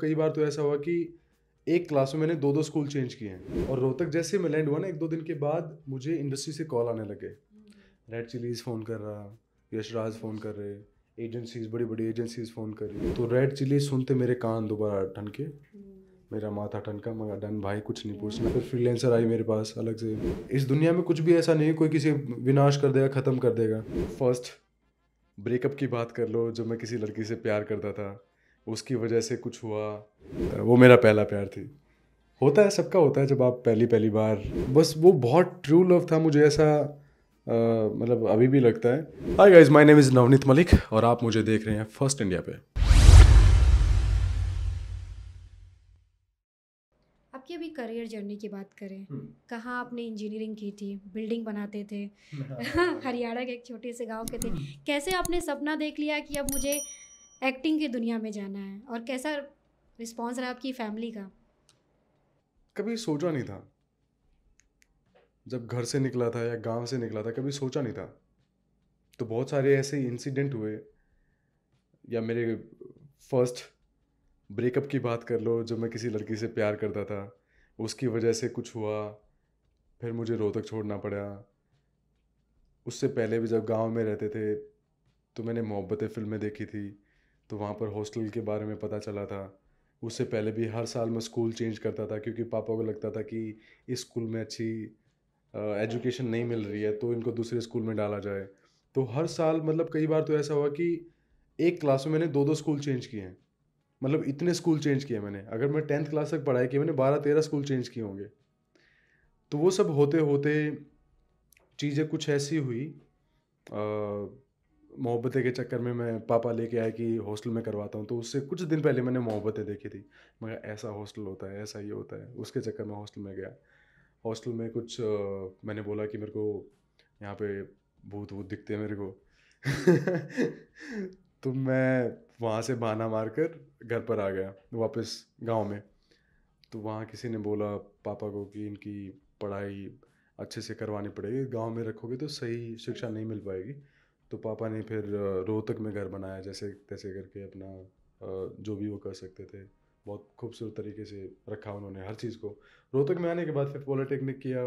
कई बार तो ऐसा हुआ कि एक क्लास में मैंने दो दो स्कूल चेंज किए हैं और रोहतक जैसे मैं लैंड हुआ ना एक दो दिन के बाद मुझे इंडस्ट्री से कॉल आने लगे हम्म। रेड चिलीज फ़ोन कर रहा यशराज फ़ोन कर रहे एजेंसीज बड़ी बड़ी एजेंसीज फ़ोन कर रही तो रेड चिलीज सुनते मेरे कान दोबारा ठनके हम्म। मेरा माथा ठनका मगर डन भाई कुछ नहीं मैं फिर फ्रीलेंसर आई मेरे पास अलग से इस दुनिया में कुछ भी ऐसा नहीं कोई किसी विनाश कर देगा ख़त्म कर देगा फर्स्ट ब्रेकअप की बात कर लो जब मैं किसी लड़की से प्यार करता था उसकी वजह से कुछ हुआ वो मेरा पहला प्यार थी होता है सबका होता है जब आप पहली पहली बार बस वो बहुत ट्रू लव था मुझे ऐसा मतलब अभी भी लगता है hi guys my name is Navneet Malik और आप मुझे देख रहे हैं फर्स्ट इंडिया पे आपकी अभी करियर जर्नी की बात करें हम्म। कहाँ आपने इंजीनियरिंग की थी बिल्डिंग बनाते थे हरियाणा के एक छोटे से गांव के थे हम्म। कैसे आपने सपना देख लिया कि अब मुझे एक्टिंग की दुनिया में जाना है और कैसा रिस्पॉन्स रहा आपकी फैमिली का कभी सोचा नहीं था जब घर से निकला था या गांव से निकला था कभी सोचा नहीं था तो बहुत सारे ऐसे इंसिडेंट हुए या मेरे फर्स्ट ब्रेकअप की बात कर लो जब मैं किसी लड़की से प्यार करता था उसकी वजह से कुछ हुआ फिर मुझे रोहतक छोड़ना पड़ा उससे पहले भी जब गांव में रहते थे तो मैंने मोहब्बतें फिल्में देखी थी तो वहाँ पर हॉस्टल के बारे में पता चला था उससे पहले भी हर साल मैं स्कूल चेंज करता था क्योंकि पापा को लगता था कि इस स्कूल में अच्छी एजुकेशन नहीं मिल रही है तो इनको दूसरे स्कूल में डाला जाए तो हर साल मतलब कई बार तो ऐसा हुआ कि एक क्लास में मैंने दो दो स्कूल चेंज किए हैं मतलब इतने स्कूल चेंज किए मैंने अगर मैं टेंथ क्लास तक पढ़ाई की मैंने बारह तेरह स्कूल चेंज किए होंगे तो वो सब होते होते चीज़ें कुछ ऐसी हुई आ, मोहब्बतें के चक्कर में मैं पापा लेके आया कि हॉस्टल में करवाता हूँ तो उससे कुछ दिन पहले मैंने मोहब्बतें देखी थी मगर ऐसा हॉस्टल होता है ऐसा ये होता है उसके चक्कर में हॉस्टल में गया हॉस्टल में कुछ आ, मैंने बोला कि मेरे को यहाँ पे भूत भूत दिखते हैं मेरे को तो मैं वहाँ से बहाना मार कर घर पर आ गया वापस गांव में तो वहाँ किसी ने बोला पापा को कि इनकी पढ़ाई अच्छे से करवानी पड़ेगी गांव में रखोगे तो सही शिक्षा नहीं मिल पाएगी तो पापा ने फिर रोहतक में घर बनाया जैसे तैसे करके अपना जो भी वो कर सकते थे बहुत खूबसूरत तरीके से रखा उन्होंने हर चीज़ को रोहतक में आने के बाद फिर पॉलिटेक्निक किया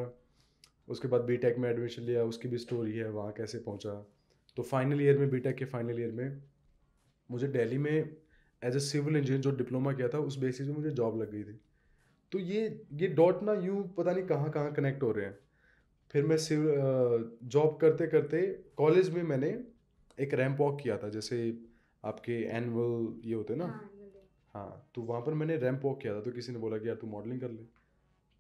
उसके बाद बी में एडमिशन लिया उसकी भी स्टोरी है वहाँ कैसे पहुँचा तो फाइनल ईयर में बी के फाइनल ईयर में मुझे डेली में एज ए सिविल इंजीनियर जो डिप्लोमा किया था उस बेसिस में मुझे जॉब लग गई थी तो ये ये डॉट ना यूँ पता नहीं कहाँ कहाँ कनेक्ट हो रहे हैं फिर मैं जॉब करते करते कॉलेज में मैंने एक रैम्प वॉक किया था जैसे आपके एनुअल ये होते ना हाँ, हाँ तो वहाँ पर मैंने रैम्प वॉक किया था तो किसी ने बोला कि यार तू मॉडलिंग कर ले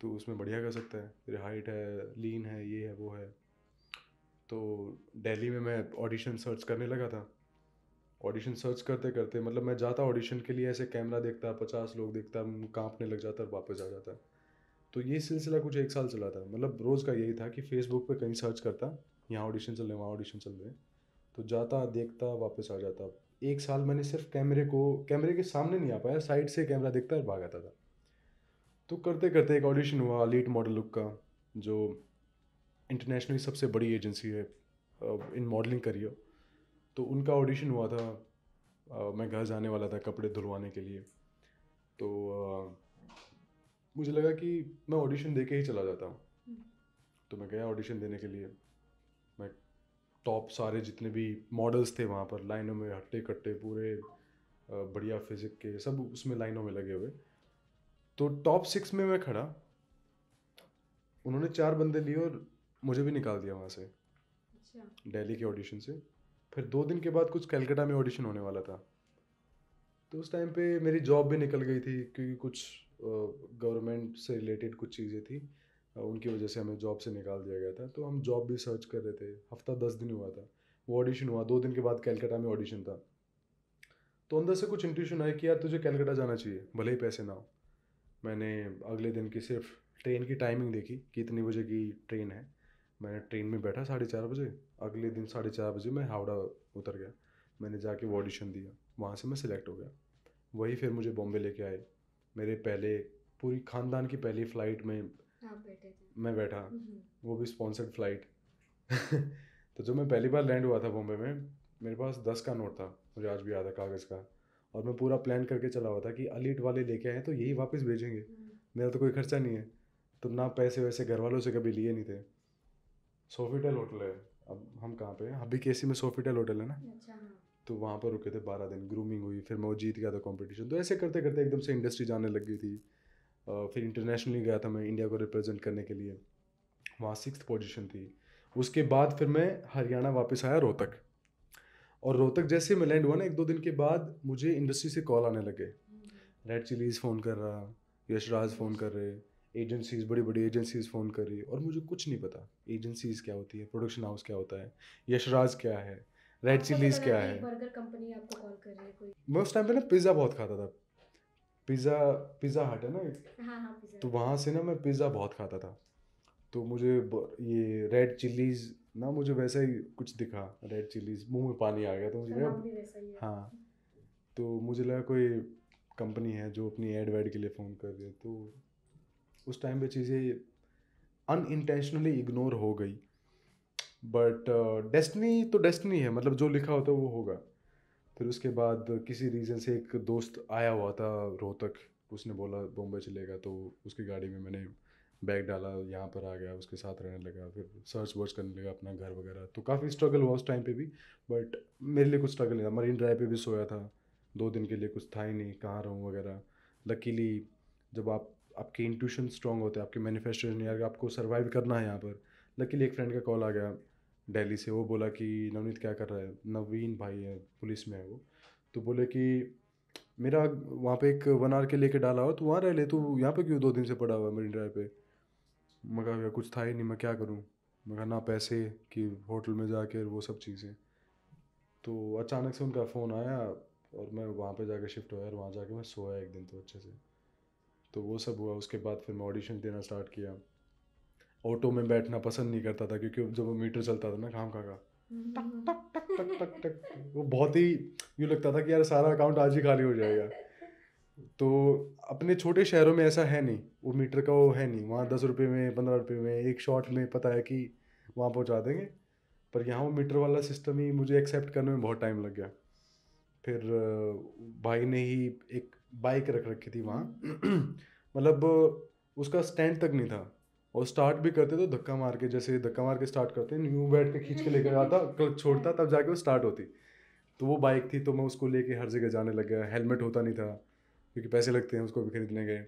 तो उसमें बढ़िया कर सकता है तेरे हाइट है लीन है ये है वो है तो दिल्ली में मैं ऑडिशन सर्च करने लगा था ऑडिशन सर्च करते करते मतलब मैं जाता ऑडिशन के लिए ऐसे कैमरा देखता पचास लोग देखता कांपने लग जाता और वापस आ जाता तो ये सिलसिला कुछ एक साल चला था मतलब रोज़ का यही था कि फेसबुक पे कहीं सर्च करता यहाँ ऑडिशन चल रहे वहाँ ऑडिशन चल रहे तो जाता देखता वापस आ जाता एक साल मैंने सिर्फ कैमरे को कैमरे के सामने नहीं आ पाया साइड से कैमरा देखता और भाग आता था तो करते करते एक ऑडिशन हुआ लीड मॉडल लुक का जो इंटरनेशनली सबसे बड़ी एजेंसी है इन मॉडलिंग करियर तो उनका ऑडिशन हुआ था मैं घर जाने वाला था कपड़े धुलवाने के लिए तो मुझे लगा कि मैं ऑडिशन दे के ही चला जाता हूँ हम्म। तो मैं गया ऑडिशन देने के लिए मैं टॉप सारे जितने भी मॉडल्स थे वहाँ पर लाइनों में हट्टे कट्टे पूरे बढ़िया फिजिक के सब उसमें लाइनों में लगे हुए तो टॉप सिक्स में मैं खड़ा उन्होंने चार बंदे लिए और मुझे भी निकाल दिया वहाँ से डेली अच्छा। के ऑडिशन से फिर दो दिन के बाद कुछ कैलकटा में ऑडिशन होने वाला था तो उस टाइम पे मेरी जॉब भी निकल गई थी क्योंकि कुछ गवर्नमेंट से रिलेटेड कुछ चीज़ें थी उनकी वजह से हमें जॉब से निकाल दिया गया था तो हम जॉब भी सर्च कर रहे थे हफ्ता दस दिन हुआ था वो ऑडिशन हुआ दो दिन के बाद कैलकाटा में ऑडिशन था तो अंदर से कुछ इंट्यूशन आया कि यार तुझे कैलकाटा जाना चाहिए भले ही पैसे ना हो मैंने अगले दिन की सिर्फ ट्रेन की टाइमिंग देखी कि इतने बजे की ट्रेन है मैंने ट्रेन में बैठा साढ़े चार बजे अगले दिन साढ़े चार बजे मैं हावड़ा उतर गया मैंने जाके वो ऑडिशन दिया वहाँ से मैं सिलेक्ट हो गया वही फिर मुझे बॉम्बे लेके आए मेरे पहले पूरी खानदान की पहली फ्लाइट में बैठे मैं बैठा हम्म। वो भी स्पॉन्सर्ड फ्लाइट तो जो मैं पहली बार लैंड हुआ था बॉम्बे में मेरे पास दस का नोट था मुझे आज भी याद है कागज़ का और मैं पूरा प्लान करके चला हुआ था कि अलीट वाले लेके आए तो यही वापस भेजेंगे हम्म। मेरा तो कोई खर्चा नहीं है तो ना पैसे वैसे घर वालों से कभी लिए नहीं थे सोफिटल होटल है अब हम कहाँ पे हैं अभी केसी में सोफिटल होटल है ना अच्छा हाँ। तो वहाँ पर रुके थे बारह दिन ग्रूमिंग हुई फिर मैं वो जीत गया था कॉम्पिटिशन तो ऐसे करते करते एकदम से इंडस्ट्री जाने लग गई थी फिर इंटरनेशनली गया था मैं इंडिया को रिप्रेजेंट करने के लिए वहाँ सिक्स पोजिशन थी उसके बाद फिर मैं हरियाणा वापस आया रोहतक और रोहतक जैसे मैं लैंड हुआ ना एक दो दिन के बाद मुझे इंडस्ट्री से कॉल आने लगे रेड चिलीज फ़ोन कर रहा यशराज फ़ोन कर रहे एजेंसीज बड़ी बड़ी एजेंसीज फ़ोन कर रही और मुझे कुछ नहीं पता एजेंसीज क्या होती है प्रोडक्शन हाउस क्या होता है यशराज क्या है रेड चिलीज अच्छा, क्या है मैं उस टाइम पे ना पिज्ज़ा बहुत खाता था पिज़्ज़ा पिज़्ज़ा हट है ना हाँ हाँ तो वहाँ से ना मैं पिज़्ज़ा बहुत खाता था तो मुझे ये रेड चिलीज ना मुझे वैसे ही कुछ दिखा रेड चिलीज मुंह में पानी आ गया तो मुझे अच्छा, हाँ तो मुझे लगा कोई कंपनी है जो अपनी एड वेड के लिए फ़ोन कर रही है तो उस टाइम पे चीज़ें अनइंटेंशनली इग्नोर हो गई बट डेस्टनी uh, तो डेस्टनी है मतलब जो लिखा होता है वो होगा फिर उसके बाद किसी रीज़न से एक दोस्त आया हुआ था रोहतक उसने बोला बॉम्बे चलेगा तो उसकी गाड़ी में मैंने बैग डाला यहाँ पर आ गया उसके साथ रहने लगा फिर सर्च वर्च करने लगा अपना घर वगैरह तो काफ़ी स्ट्रगल हुआ उस टाइम पे भी बट मेरे लिए कुछ स्ट्रगल नहीं था मरीन ड्राइव पे भी सोया था दो दिन के लिए कुछ था ही नहीं कहाँ रहूँ वगैरह लकीली जब आप आपके इंट्यूशन स्ट्रॉग होते हैं आपके मैनिफेस्टेशन यार आपको सर्वाइव करना है यहाँ पर लकीली एक फ्रेंड का कॉल आ गया दिल्ली से वो बोला कि नवनीत क्या कर रहा है नवीन भाई है पुलिस में है वो तो बोले कि मेरा वहाँ पे एक वन आर के लेके डाला हुआ तो वहाँ रह ले तू यहाँ पे क्यों दो दिन से पड़ा हुआ है मेरी ड्राइव पे मगर कुछ था ही नहीं मैं क्या करूँ मगर ना पैसे कि होटल में जाकर वो सब चीज़ें तो अचानक से उनका फ़ोन आया और मैं वहाँ पे जाके शिफ्ट हुआ और वहाँ जाके मैं सोया एक दिन तो अच्छे से तो वो सब हुआ उसके बाद फिर मैं ऑडिशन देना स्टार्ट किया ऑटो में बैठना पसंद नहीं करता था क्योंकि जब वो मीटर चलता था ना खाम खा का टक टक टक टक टक टक वो बहुत ही यूँ लगता था कि यार सारा अकाउंट आज ही खाली हो जाएगा तो अपने छोटे शहरों में ऐसा है नहीं वो मीटर का वो है नहीं वहाँ दस रुपये में पंद्रह रुपये में एक शॉट में पता है कि वहाँ पहुँचा देंगे पर यहाँ वो मीटर वाला सिस्टम ही मुझे एक्सेप्ट करने में बहुत टाइम लग गया फिर भाई ने ही एक बाइक रख रखी थी वहाँ मतलब उसका स्टैंड तक नहीं था और स्टार्ट भी करते तो धक्का मार के जैसे धक्का मार के स्टार्ट करते न्यू बैठ के खींच के लेकर आता कल छोड़ता तब जाके वो स्टार्ट होती तो वो बाइक थी तो मैं उसको लेके हर जगह जाने लग गया हेलमेट होता नहीं था क्योंकि पैसे लगते हैं उसको भी खरीदने गए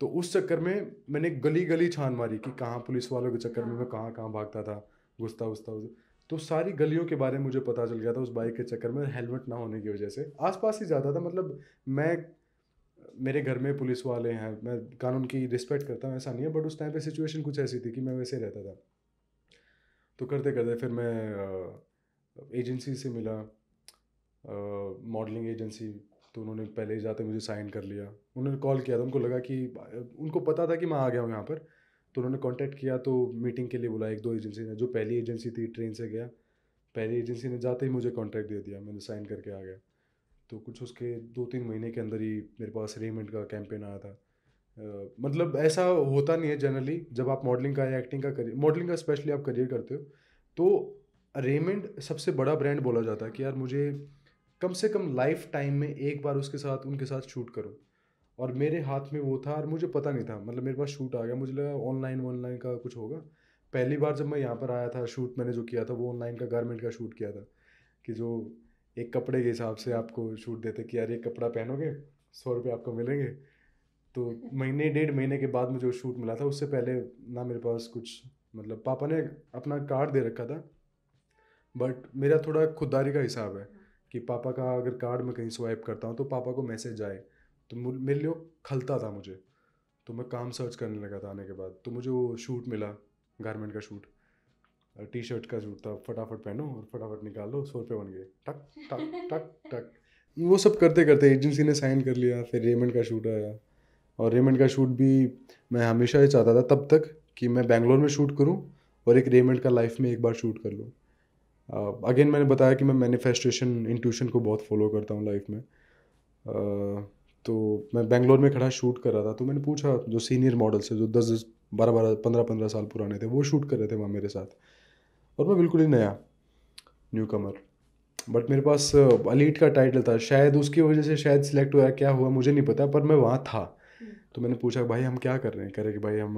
तो उस चक्कर में मैंने गली गली छान मारी कि कहाँ पुलिस वालों के चक्कर में मैं कहाँ कहाँ भागता था घुसता घुसता तो सारी गलियों के बारे में मुझे पता चल गया था उस बाइक के चक्कर में हेलमेट ना होने की वजह से आसपास ही जाता था मतलब मैं मेरे घर में पुलिस वाले हैं मैं कानून की रिस्पेक्ट करता हूँ ऐसा नहीं है बट उस टाइम पे सिचुएशन कुछ ऐसी थी कि मैं वैसे रहता था तो करते करते फिर मैं एजेंसी से मिला मॉडलिंग एजेंसी तो उन्होंने पहले ही जाते मुझे साइन कर लिया उन्होंने कॉल किया था उनको लगा कि उनको पता था कि मैं आ गया हूँ यहाँ पर तो उन्होंने कांटेक्ट किया तो मीटिंग के लिए बुलाया एक दो एजेंसी ने जो पहली एजेंसी थी ट्रेन से गया पहली एजेंसी ने जाते ही मुझे कॉन्टैक्ट दे दिया मैंने साइन करके आ गया तो कुछ उसके दो तीन महीने के अंदर ही मेरे पास रेमेंट का कैंपेन आया था मतलब ऐसा होता नहीं है जनरली जब आप मॉडलिंग का या एक्टिंग का करियर मॉडलिंग का स्पेशली आप करियर करते हो तो रेमेंड सबसे बड़ा ब्रांड बोला जाता है कि यार मुझे कम से कम लाइफ टाइम में एक बार उसके साथ उनके साथ शूट करो और मेरे हाथ में वो था और मुझे पता नहीं था मतलब मेरे पास शूट आ गया मुझे लगा ऑनलाइन ऑनलाइन का कुछ होगा पहली बार जब मैं यहाँ पर आया था शूट मैंने जो किया था वो ऑनलाइन का गारमेंट का शूट किया था कि जो एक कपड़े के हिसाब से आपको छूट देते कि यार ये कपड़ा पहनोगे सौ रुपये आपको मिलेंगे तो महीने डेढ़ महीने के बाद मुझे शूट मिला था उससे पहले ना मेरे पास कुछ मतलब पापा ने अपना कार्ड दे रखा था बट मेरा थोड़ा खुददारी का हिसाब है कि पापा का अगर कार्ड मैं कहीं स्वाइप करता हूँ तो पापा को मैसेज आए तो मेरे लिए खलता था मुझे तो मैं काम सर्च करने लगा था आने के बाद तो मुझे वो शूट मिला गारमेंट का शूट टी शर्ट का सूट था फटाफट पहनो और फटाफट निकाल लो सौ रुपये बन गए टक टक टक टक वो सब करते करते एजेंसी ने साइन कर लिया फिर रेमंड का शूट आया और रेमंड का शूट भी मैं हमेशा ये चाहता था तब तक कि मैं बैंगलोर में शूट करूँ और एक रेमंड का लाइफ में एक बार शूट कर लूँ अगेन uh, मैंने बताया कि मैं मैनिफेस्टेशन इंट्यूशन को बहुत फॉलो करता हूँ लाइफ में uh, तो मैं बैंगलोर में खड़ा शूट कर रहा था तो मैंने पूछा जो सीनियर मॉडल्स है जो दस दस बारह बारह पंद्रह पंद्रह साल पुराने थे वो शूट कर रहे थे वहाँ मेरे साथ और मैं बिल्कुल ही नया न्यू कमर बट मेरे पास अलीट uh, का टाइटल था शायद उसकी वजह से शायद सिलेक्ट हुआ क्या हुआ मुझे नहीं पता पर मैं वहाँ था तो मैंने पूछा भाई हम क्या कर रहे हैं कह रहे कि भाई हम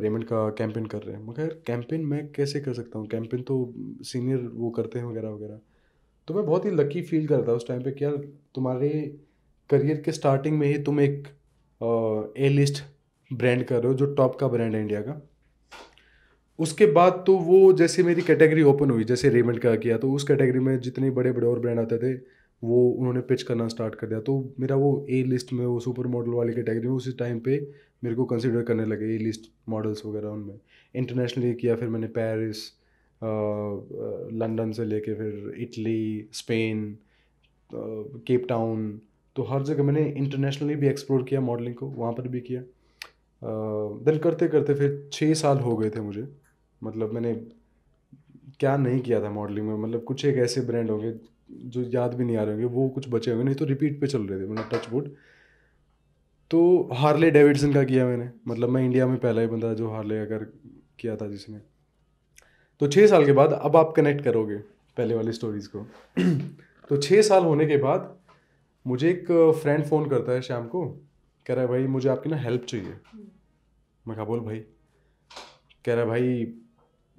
रेमंड uh, uh, का कैंपेन कर रहे हैं मगर कैंपेन मैं कैसे कर सकता हूँ कैंपेन तो सीनियर वो करते हैं वगैरह वगैरह तो मैं बहुत ही लकी फील कर रहा था उस टाइम पे कि यार तुम्हारे करियर के स्टार्टिंग में ही तुम एक ए लिस्ट ब्रांड कर रहे हो जो टॉप का ब्रांड है इंडिया का उसके बाद तो वो जैसे मेरी कैटेगरी ओपन हुई जैसे रेमंड का किया तो उस कैटेगरी में जितने बड़े बड़े और ब्रांड आते थे वो उन्होंने पिच करना स्टार्ट कर दिया तो मेरा वो ए लिस्ट में वो सुपर मॉडल वाली कैटेगरी में उसी टाइम पे मेरे को कंसिडर करने लगे ए लिस्ट मॉडल्स वगैरह उनमें इंटरनेशनली किया फिर मैंने पेरिस लंदन से लेके फिर इटली स्पेन केप टाउन तो हर जगह मैंने इंटरनेशनली भी एक्सप्लोर किया मॉडलिंग को वहाँ पर भी किया दिल करते करते फिर छः साल हो गए थे मुझे मतलब मैंने क्या नहीं किया था मॉडलिंग में मतलब कुछ एक ऐसे ब्रांड होंगे जो याद भी नहीं आ रहे होंगे वो कुछ बचे होंगे नहीं तो रिपीट पे चल रहे थे मतलब वुड तो हार्ले डेविडसन का किया मैंने मतलब मैं इंडिया में पहला ही बंदा जो हार्ले अगर किया था जिसने तो छः साल के बाद अब आप कनेक्ट करोगे पहले वाली स्टोरीज़ को तो छः साल होने के बाद मुझे एक फ्रेंड फ़ोन करता है शाम को कह रहा है भाई मुझे आपकी ना हेल्प चाहिए मैं कहा बोल भाई कह रहा है भाई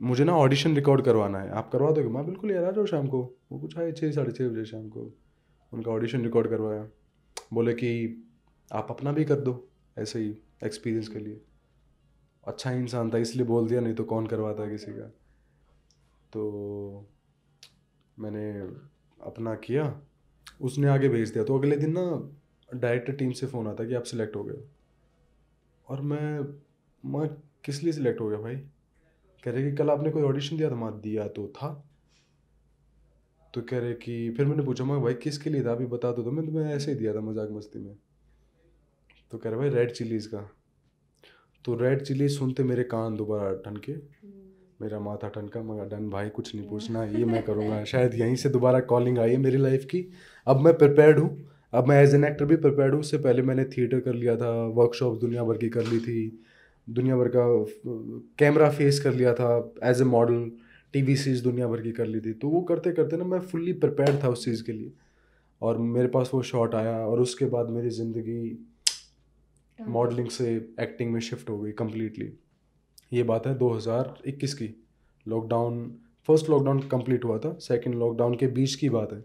मुझे ना ऑडिशन रिकॉर्ड करवाना है आप करवा दोगे मैं बिल्कुल यार आ जाओ शाम को वो कुछ आए छः साढ़े छः बजे शाम को उनका ऑडिशन रिकॉर्ड करवाया बोले कि आप अपना भी कर दो ऐसे ही एक्सपीरियंस के लिए अच्छा इंसान था इसलिए बोल दिया नहीं तो कौन करवाता किसी का तो मैंने अपना किया उसने आगे भेज दिया तो अगले दिन ना डायरेक्टर टीम से फ़ोन आता कि आप सिलेक्ट हो गए और मैं मैं किस लिए सिलेक्ट हो गया भाई कह रहे कि कल आपने कोई ऑडिशन दिया था मैं दिया तो था तो कह रहे कि फिर मैंने पूछा मैं भाई किसके लिए था अभी बता तो दो तो मैं तुम्हें ऐसे ही दिया था मजाक मस्ती में तो कह रहे भाई रेड चिलीज़ का तो रेड चिलीज सुनते मेरे कान दोबारा ठनके मेरा माथा ठनका मगर डन भाई कुछ नहीं पूछना ये मैं करूँगा शायद यहीं से दोबारा कॉलिंग आई है मेरी लाइफ की अब मैं प्रिपेयर्ड हूँ अब मैं एज एन एक्टर भी प्रिपेयर्ड हूँ उससे पहले मैंने थिएटर कर लिया था वर्कशॉप दुनिया भर की कर ली थी दुनिया भर का कैमरा फेस कर लिया था as a model T V series दुनिया भर की कर ली थी तो वो करते करते ना मैं फुल्ली प्रिपेयर था उस चीज़ के लिए और मेरे पास वो शॉट आया और उसके बाद मेरी ज़िंदगी मॉडलिंग से एक्टिंग में शिफ्ट हो गई कम्प्लीटली ये बात है 2021 की लॉकडाउन फर्स्ट लॉकडाउन कंप्लीट हुआ था सेकंड लॉकडाउन के बीच की बात है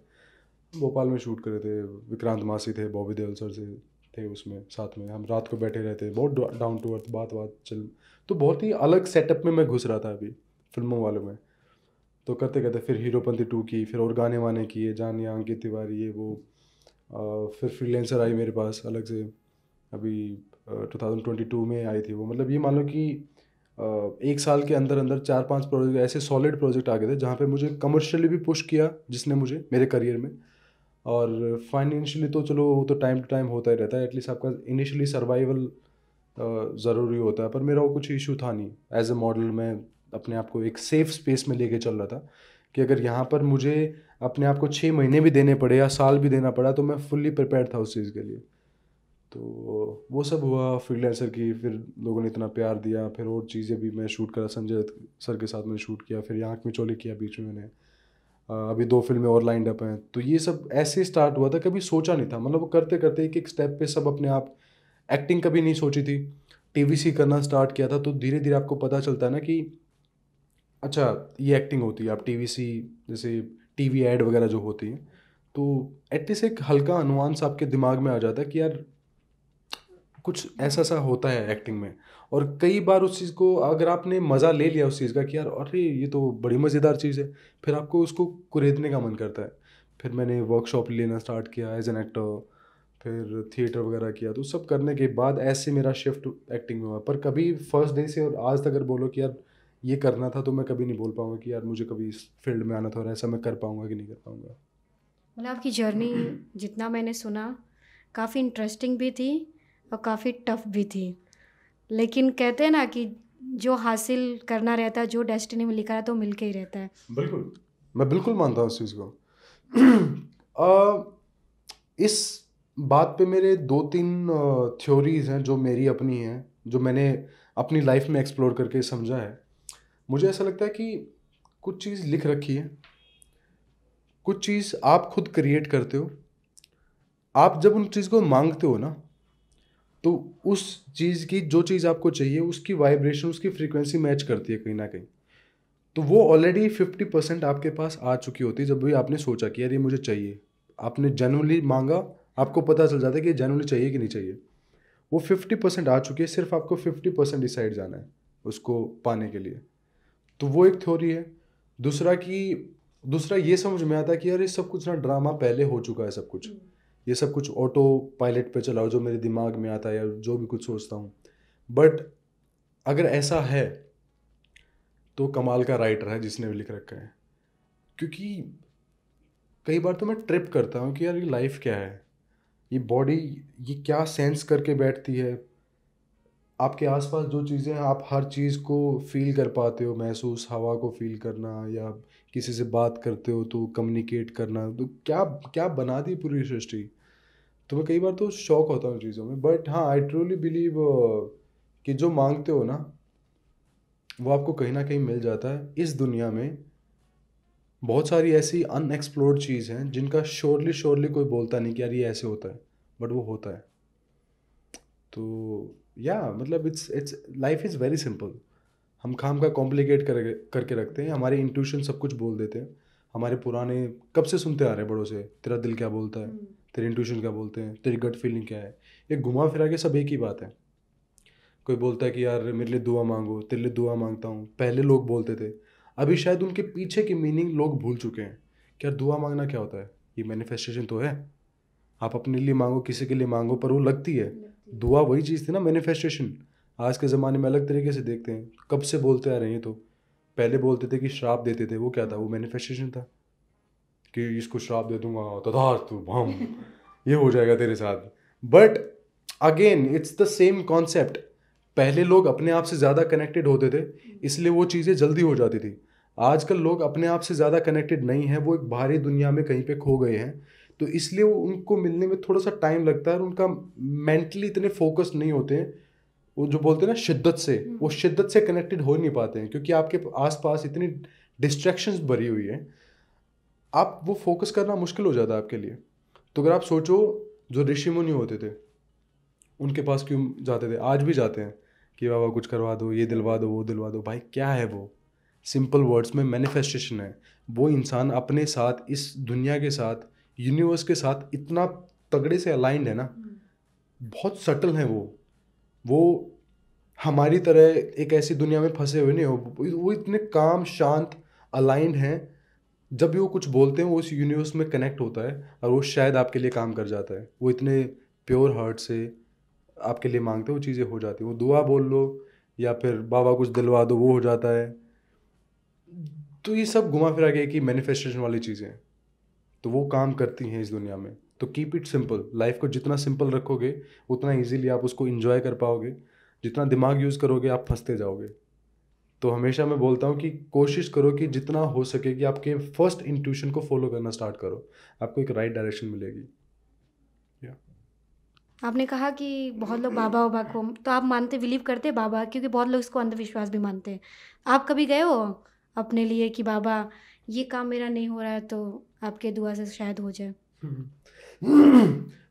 भोपाल में शूट करे थे विक्रांत मासी थे बॉबी देवल सर से थे उसमें साथ में हम रात को बैठे रहते बहुत डाउन टू अर्थ बात बात चल तो बहुत ही अलग सेटअप में मैं घुस रहा था अभी फिल्मों वालों में तो करते करते फिर हीरोपंथी टू की फिर और गाने वाने किए जानिया अंकित तिवारी ये वो आ, फिर फ्रीलेंसर आई मेरे पास अलग से अभी टू थाउजेंड ट्वेंटी टू में आई थी वो मतलब ये मान लो कि एक साल के अंदर अंदर चार पांच प्रोजेक्ट ऐसे सॉलिड प्रोजेक्ट आ गए थे जहाँ पे मुझे कमर्शियली भी पुश किया जिसने मुझे मेरे करियर में और फाइनेंशियली तो चलो वो तो टाइम टू टाइम होता ही रहता है एटलीस्ट आपका इनिशियली सर्वाइवल ज़रूरी होता है पर मेरा वो कुछ इशू था नहीं एज ए मॉडल मैं अपने आप को एक सेफ स्पेस में लेके चल रहा था कि अगर यहाँ पर मुझे अपने आप को छः महीने भी देने पड़े या साल भी देना पड़ा तो मैं फुल्ली प्रिपेयर था उस चीज़ के लिए तो वो सब हुआ फ्रीलांसर की फिर लोगों ने इतना प्यार दिया फिर और चीज़ें भी मैं शूट करा संजय सर के साथ मैंने शूट किया फिर यहाँ चोली किया बीच में मैंने अभी दो फिल्में और लाइंड अप हैं तो ये सब ऐसे स्टार्ट हुआ था कभी सोचा नहीं था मतलब वो करते करते एक एक स्टेप पे सब अपने आप एक्टिंग कभी नहीं सोची थी टी वी सी करना स्टार्ट किया था तो धीरे धीरे आपको पता चलता है ना कि अच्छा ये एक्टिंग होती है आप टी वी सी जैसे टी वी एड वगैरह जो होती है तो एटलीस्ट एक हल्का अनुमान सा आपके दिमाग में आ जाता है कि यार कुछ ऐसा सा होता है एक्टिंग में और कई बार उस चीज़ को अगर आपने मज़ा ले लिया उस चीज़ का कि यार अरे ये तो बड़ी मज़ेदार चीज़ है फिर आपको उसको कुरेदने का मन करता है फिर मैंने वर्कशॉप लेना स्टार्ट किया एज एन एक्टर फिर थिएटर वगैरह किया तो सब करने के बाद ऐसे मेरा शिफ्ट एक्टिंग में हुआ पर कभी फर्स्ट डे से और आज तक अगर बोलो कि यार ये करना था तो मैं कभी नहीं बोल पाऊँगा कि यार मुझे कभी इस फील्ड में आना था और ऐसा मैं कर पाऊँगा कि नहीं कर पाऊँगा मतलब आपकी जर्नी जितना मैंने सुना काफ़ी इंटरेस्टिंग भी थी और काफ़ी टफ भी थी लेकिन कहते हैं ना कि जो हासिल करना रहता है जो डेस्टिनी में लिखा है तो मिल के ही रहता है बिल्कुल मैं बिल्कुल मानता हूँ उस चीज़ को आ, इस बात पे मेरे दो तीन थ्योरीज हैं जो मेरी अपनी हैं जो मैंने अपनी लाइफ में एक्सप्लोर करके समझा है मुझे ऐसा लगता है कि कुछ चीज़ लिख रखी है कुछ चीज़ आप खुद क्रिएट करते हो आप जब उन चीज़ को मांगते हो ना तो उस चीज़ की जो चीज़ आपको चाहिए उसकी वाइब्रेशन उसकी फ्रीक्वेंसी मैच करती है कहीं ना कहीं तो वो ऑलरेडी फिफ्टी परसेंट आपके पास आ चुकी होती है जब भी आपने सोचा कि यार ये मुझे चाहिए आपने जनरली मांगा आपको पता चल जाता है कि जनरली चाहिए कि नहीं चाहिए वो फिफ्टी परसेंट आ चुकी है सिर्फ आपको फिफ्टी परसेंट डिसाइड जाना है उसको पाने के लिए तो वो एक थ्योरी है दूसरा कि दूसरा ये समझ में आता है कि यार ये सब कुछ ना ड्रामा पहले हो चुका है सब कुछ ये सब कुछ ऑटो पायलट पे चलाओ जो मेरे दिमाग में आता है या जो भी कुछ सोचता हूँ बट अगर ऐसा है तो कमाल का राइटर है जिसने भी लिख रखा है क्योंकि कई बार तो मैं ट्रिप करता हूँ कि यार ये लाइफ क्या है ये बॉडी ये क्या सेंस करके बैठती है आपके आसपास जो चीज़ें हैं आप हर चीज़ को फील कर पाते हो महसूस हवा को फील करना या किसी से बात करते हो तो कम्युनिकेट करना तो क्या क्या बना दी पूरी सृष्टि तो मैं कई बार तो शौक होता हूँ चीज़ों में बट हाँ आई ट्रूली बिलीव कि जो मांगते हो ना वो आपको कहीं ना कहीं मिल जाता है इस दुनिया में बहुत सारी ऐसी अनएक्सप्लोर्ड चीज़ हैं जिनका श्योरली श्योरली कोई बोलता नहीं कि यार ये ऐसे होता है बट वो होता है तो या मतलब it's it's life is very simple हम खाम का कॉम्प्लिकेट कर करके रखते हैं हमारे इंट्यूशन सब कुछ बोल देते हैं हमारे पुराने कब से सुनते आ रहे हैं बड़ों से तेरा दिल क्या बोलता है हम्म। तेरी इंट्यूशन क्या बोलते हैं तेरी गट फीलिंग क्या है ये घुमा फिरा के सब एक ही बात है कोई बोलता है कि यार मेरे लिए दुआ मांगो तेरे लिए दुआ मांगता हूँ पहले लोग बोलते थे अभी शायद उनके पीछे की मीनिंग लोग भूल चुके हैं कि यार दुआ मांगना क्या होता है ये मैनिफेस्टेशन तो है आप अपने लिए मांगो किसी के लिए मांगो पर वो लगती है दुआ वही चीज़ थी ना मैनिफेस्टेशन आज के ज़माने में अलग तरीके से देखते हैं कब से बोलते आ रहे हैं तो पहले बोलते थे कि श्राप देते थे वो क्या था वो मैनिफेस्टेशन था कि इसको श्राप दे दूंगा तथार्थ भम ये हो जाएगा तेरे साथ but again it's the same concept पहले लोग अपने आप से ज़्यादा कनेक्टेड होते थे इसलिए वो चीज़ें जल्दी हो जाती थी आजकल लोग अपने आप से ज़्यादा कनेक्टेड नहीं हैं वो एक बाहरी दुनिया में कहीं पे खो गए हैं तो इसलिए वो उनको मिलने में थोड़ा सा टाइम लगता है और उनका मेंटली इतने फोकस नहीं होते हैं वो जो बोलते हैं ना शिद्दत से वो शिद्दत से कनेक्टेड हो नहीं पाते हैं क्योंकि आपके आसपास इतनी डिस्ट्रैक्शंस भरी हुई है आप वो फोकस करना मुश्किल हो जाता है आपके लिए तो अगर आप सोचो जो ऋषि मुनि होते थे उनके पास क्यों जाते थे आज भी जाते हैं कि बाबा कुछ करवा दो ये दिलवा दो वो दिलवा दो भाई क्या है वो सिंपल वर्ड्स में मैनिफेस्टेशन है वो इंसान अपने साथ इस दुनिया के साथ यूनिवर्स के साथ इतना तगड़े से अलाइंड है ना बहुत सटल है वो वो हमारी तरह एक ऐसी दुनिया में फंसे हुए नहीं हो वो इतने काम शांत अलाइंड हैं जब भी वो कुछ बोलते हैं वो उस यूनिवर्स में कनेक्ट होता है और वो शायद आपके लिए काम कर जाता है वो इतने प्योर हार्ट से आपके लिए मांगते हैं वो चीज़ें हो जाती हैं वो दुआ बोल लो या फिर बाबा कुछ दिलवा दो वो हो जाता है तो ये सब घुमा फिरा के कि मैनिफेस्टेशन वाली चीज़ें तो वो काम करती हैं इस दुनिया में तो कीप इट सिंपल लाइफ को जितना सिंपल रखोगे उतना ईजीली आप उसको इन्जॉय कर पाओगे जितना दिमाग यूज़ करोगे आप फंसते जाओगे तो हमेशा मैं बोलता हूँ कि कोशिश करो कि जितना हो सके कि आपके फर्स्ट इंट्यूशन को फॉलो करना स्टार्ट करो आपको एक राइट डायरेक्शन मिलेगी आपने कहा कि बहुत लोग बाबा बाबा को तो आप मानते बिलीव करते बाबा क्योंकि बहुत लोग इसको अंधविश्वास भी मानते हैं आप कभी गए हो अपने लिए कि बाबा ये काम मेरा नहीं हो रहा है तो आपके दुआ से शायद हो जाए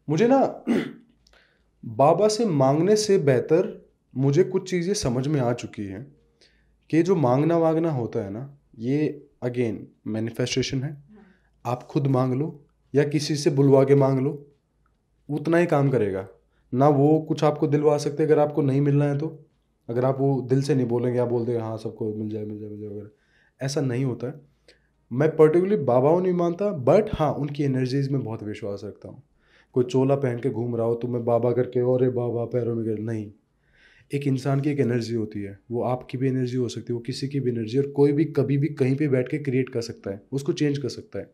मुझे ना बाबा से मांगने से बेहतर मुझे कुछ चीज़ें समझ में आ चुकी हैं कि जो मांगना वांगना होता है ना ये अगेन मैनिफेस्टेशन है आप खुद मांग लो या किसी से बुलवा के मांग लो उतना ही काम करेगा ना वो कुछ आपको दिलवा सकते अगर आपको नहीं मिलना है तो अगर आप वो दिल से नहीं बोलेंगे आप बोल देंगे हाँ सबको मिल जाए मिल जाए मिल जाए वगैरह ऐसा नहीं होता है मैं पर्टिकुलरली बाबाओं नहीं मानता बट हाँ उनकी एनर्जीज में बहुत विश्वास रखता हूँ कोई चोला पहन के घूम रहा हो तो मैं बाबा करके और बाबा पैरों में नहीं एक इंसान की एक एनर्जी होती है वो आपकी भी एनर्जी हो सकती है वो किसी की भी एनर्जी और कोई भी कभी भी कहीं पे बैठ के क्रिएट कर सकता है उसको चेंज कर सकता है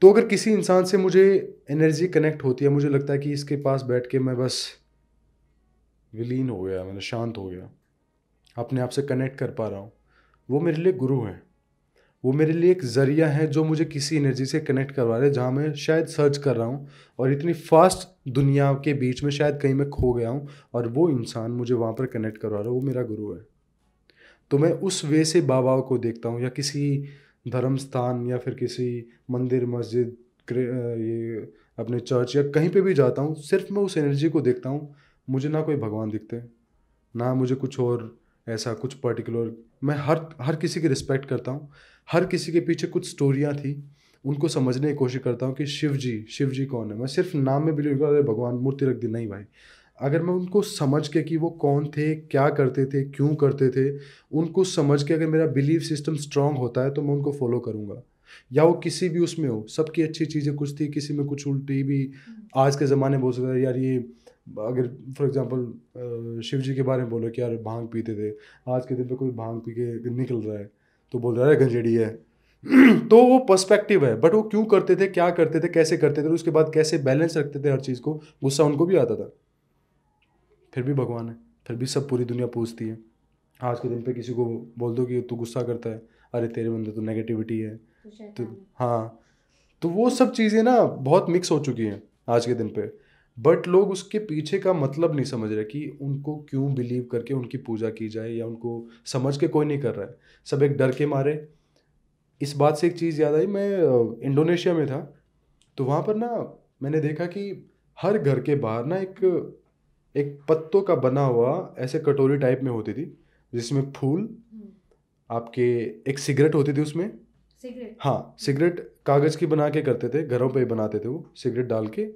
तो अगर किसी इंसान से मुझे एनर्जी कनेक्ट होती है मुझे लगता है कि इसके पास बैठ के मैं बस विलीन हो गया मैंने मतलब शांत हो गया अपने आप से कनेक्ट कर पा रहा हूँ वो मेरे लिए गुरु हैं वो मेरे लिए एक ज़रिया है जो मुझे किसी एनर्जी से कनेक्ट करवा रहा है जहाँ मैं शायद सर्च कर रहा हूँ और इतनी फास्ट दुनिया के बीच में शायद कहीं मैं खो गया हूँ और वो इंसान मुझे वहाँ पर कनेक्ट करवा रहा है वो मेरा गुरु है तो मैं उस वे से बाबा को देखता हूँ या किसी धर्म स्थान या फिर किसी मंदिर मस्जिद ये अपने चर्च या कहीं पे भी जाता हूँ सिर्फ मैं उस एनर्जी को देखता हूँ मुझे ना कोई भगवान दिखते ना मुझे कुछ और ऐसा कुछ पर्टिकुलर मैं हर हर किसी की रिस्पेक्ट करता हूँ हर किसी के पीछे कुछ स्टोरियाँ थी उनको समझने की कोशिश करता हूँ कि शिव जी शिव जी कौन है मैं सिर्फ नाम में बिलीव करता अरे भगवान मूर्ति रख दी नहीं भाई अगर मैं उनको समझ के कि वो कौन थे क्या करते थे क्यों करते थे उनको समझ के अगर मेरा बिलीव सिस्टम स्ट्रांग होता है तो मैं उनको फॉलो करूँगा या वो किसी भी उसमें हो सबकी अच्छी चीज़ें कुछ थी किसी में कुछ उल्टी भी हम्म। आज के ज़माने में बोल सकता है यार ये अगर फॉर एग्ज़ाम्पल शिव जी के बारे में बोलो कि यार भांग पीते थे आज के दिन पे कोई भांग पी के निकल रहा है तो बोल रहा है गंजेड़ी है तो वो पर्सपेक्टिव है बट वो क्यों करते थे क्या करते थे कैसे करते थे उसके बाद कैसे बैलेंस रखते थे हर चीज़ को गुस्सा उनको भी आता था फिर भी भगवान है फिर भी सब पूरी दुनिया पूछती है आज के दिन पे किसी को बोल दो कि तू गुस्सा करता है अरे तेरे बंदे तो नेगेटिविटी है तो, तो हाँ तो वो सब चीज़ें ना बहुत मिक्स हो चुकी हैं आज के दिन पे बट लोग उसके पीछे का मतलब नहीं समझ रहे कि उनको क्यों बिलीव करके उनकी पूजा की जाए या उनको समझ के कोई नहीं कर रहा है सब एक डर के मारे इस बात से एक चीज़ याद आई मैं इंडोनेशिया में था तो वहाँ पर ना मैंने देखा कि हर घर के बाहर ना एक एक पत्तों का बना हुआ ऐसे कटोरी टाइप में होती थी जिसमें फूल हम्म। आपके एक सिगरेट होती थी उसमें सिगरेट हाँ सिगरेट कागज़ की बना के करते थे घरों पे बनाते थे वो सिगरेट डाल के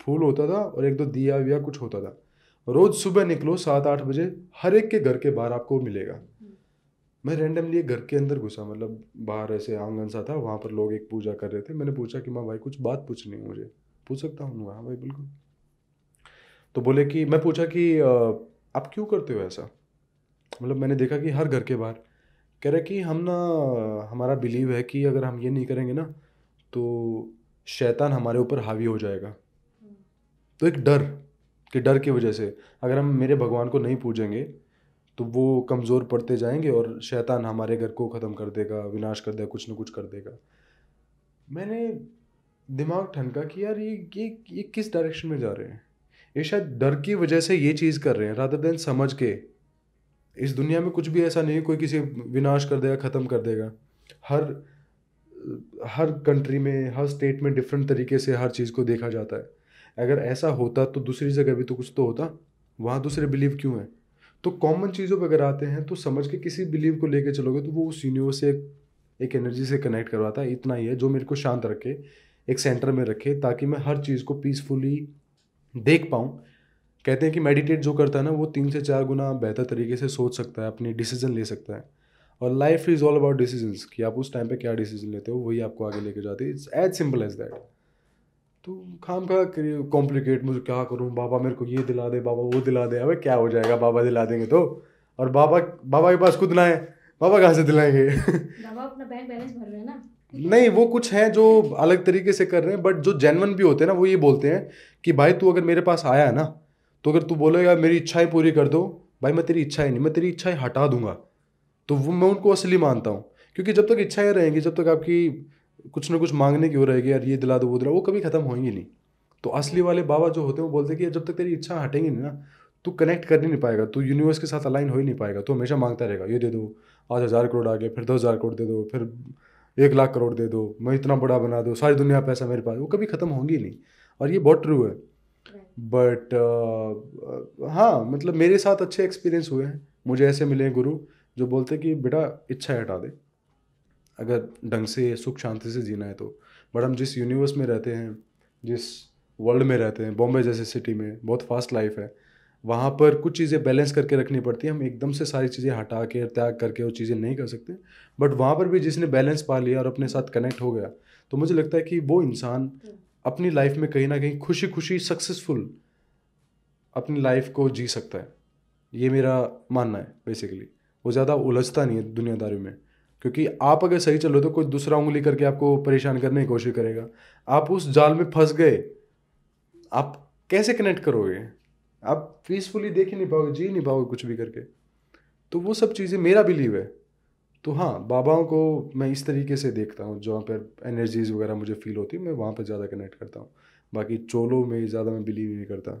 फूल होता था और एक दो दिया विया कुछ होता था रोज सुबह निकलो सात आठ बजे हर एक के घर के बाहर आपको मिलेगा मैं रैंडमली घर के अंदर घुसा मतलब बाहर ऐसे आंगन सा था वहाँ पर लोग एक पूजा कर रहे थे मैंने पूछा कि माँ भाई कुछ बात पूछनी है मुझे पूछ सकता हूँ हाँ भाई बिल्कुल तो बोले कि मैं पूछा कि आप क्यों करते हो ऐसा मतलब मैंने देखा कि हर घर के बाहर कह रहे कि हम ना हमारा बिलीव है कि अगर हम ये नहीं करेंगे ना तो शैतान हमारे ऊपर हावी हो जाएगा तो एक डर के डर की वजह से अगर हम मेरे भगवान को नहीं पूजेंगे तो वो कमज़ोर पड़ते जाएंगे और शैतान हमारे घर को ख़त्म कर देगा विनाश कर देगा कुछ ना कुछ कर देगा मैंने दिमाग ठनका कि यार ये ये ये किस डायरेक्शन में जा रहे हैं ये शायद डर की वजह से ये चीज़ कर रहे हैं रादर देन समझ के इस दुनिया में कुछ भी ऐसा नहीं कोई किसी विनाश कर देगा ख़त्म कर देगा हर हर कंट्री में हर स्टेट में डिफरेंट तरीके से हर चीज़ को देखा जाता है अगर ऐसा होता तो दूसरी जगह भी तो कुछ तो होता वहाँ दूसरे बिलीव क्यों हैं तो कॉमन चीज़ों पर अगर आते हैं तो समझ के किसी बिलीव को लेकर चलोगे तो वो उस यूनिवर्स से एक एनर्जी से कनेक्ट करवाता है इतना ही है जो मेरे को शांत रखे एक सेंटर में रखे ताकि मैं हर चीज़ को पीसफुली देख पाऊँ कहते हैं कि मेडिटेट जो करता है ना वो तीन से चार गुना बेहतर तरीके से सोच सकता है अपने डिसीजन ले सकता है और life is all about decisions कि आप उस टाइम पे क्या डिसीजन लेते हो वही आपको आगे लेके जाती है it's as simple as that तो खाम खा कॉम्प्लिकेट मुझे क्या करूँ बाबा मेरे को ये दिला दे बाबा वो दिला दे अबे क्या हो जाएगा बाबा दिला देंगे तो और बाबा बाबा के पास खुद ना है बाबा कहाँ से दिलाएंगे नहीं वो कुछ है जो अलग तरीके से कर रहे हैं बट जो जेनवन भी होते हैं ना वो ये बोलते हैं कि भाई तू अगर मेरे पास आया है ना तो अगर तू बोलेगा मेरी इच्छाएं पूरी कर दो भाई मैं तेरी इच्छाएं नहीं मैं तेरी इच्छाएं हटा दूंगा तो वो मैं उनको असली मानता हूँ क्योंकि जब तक इच्छाएं रहेंगी जब तक आपकी कुछ ना कुछ मांगने की हो रहेगी यार ये दिला दो वो दिला वो कभी ख़त्म होंगी नहीं तो असली वाले बाबा जो होते हैं वो बोलते हैं कि जब तक तेरी इच्छा हटेंगी नहीं ना तू कनेक्ट कर ही नहीं पाएगा तू यूनिवर्स के साथ अलाइन हो ही नहीं पाएगा तो हमेशा मांगता रहेगा ये दे दो आज हज़ार करोड़ आ गया फिर दस हज़ार करोड़ दे दो फिर एक लाख करोड़ दे दो मैं इतना बड़ा बना दो सारी दुनिया पैसा मेरे पास वो कभी ख़त्म होंगी नहीं और ये बहुत ट्रू है बट uh, uh, हाँ मतलब मेरे साथ अच्छे एक्सपीरियंस हुए हैं मुझे ऐसे मिले हैं गुरु जो बोलते कि बेटा इच्छा हटा दे अगर ढंग से सुख शांति से जीना है तो बट हम जिस यूनिवर्स में रहते हैं जिस वर्ल्ड में रहते हैं बॉम्बे जैसे सिटी में बहुत फास्ट लाइफ है वहाँ पर कुछ चीज़ें बैलेंस करके रखनी पड़ती है हम एकदम से सारी चीज़ें हटा के त्याग करके वो चीज़ें नहीं कर सकते बट वहाँ पर भी जिसने बैलेंस पा लिया और अपने साथ कनेक्ट हो गया तो मुझे लगता है कि वो इंसान अपनी लाइफ में कहीं ना कहीं खुशी खुशी सक्सेसफुल अपनी लाइफ को जी सकता है ये मेरा मानना है बेसिकली वो ज़्यादा उलझता नहीं है दुनियादारी में क्योंकि आप अगर सही चलो तो कोई दूसरा उंगली करके आपको परेशान करने की कोशिश करेगा आप उस जाल में फंस गए आप कैसे कनेक्ट करोगे आप पीसफुली देख ही नहीं पाओगे जी नहीं पाओगे कुछ भी करके तो वो सब चीज़ें मेरा बिलीव है तो हाँ बाबाओं को मैं इस तरीके से देखता हूँ जहाँ पर एनर्जीज वगैरह मुझे फील होती है मैं वहाँ पर ज़्यादा कनेक्ट करता हूँ बाकी चोलों में ज़्यादा मैं बिलीव नहीं करता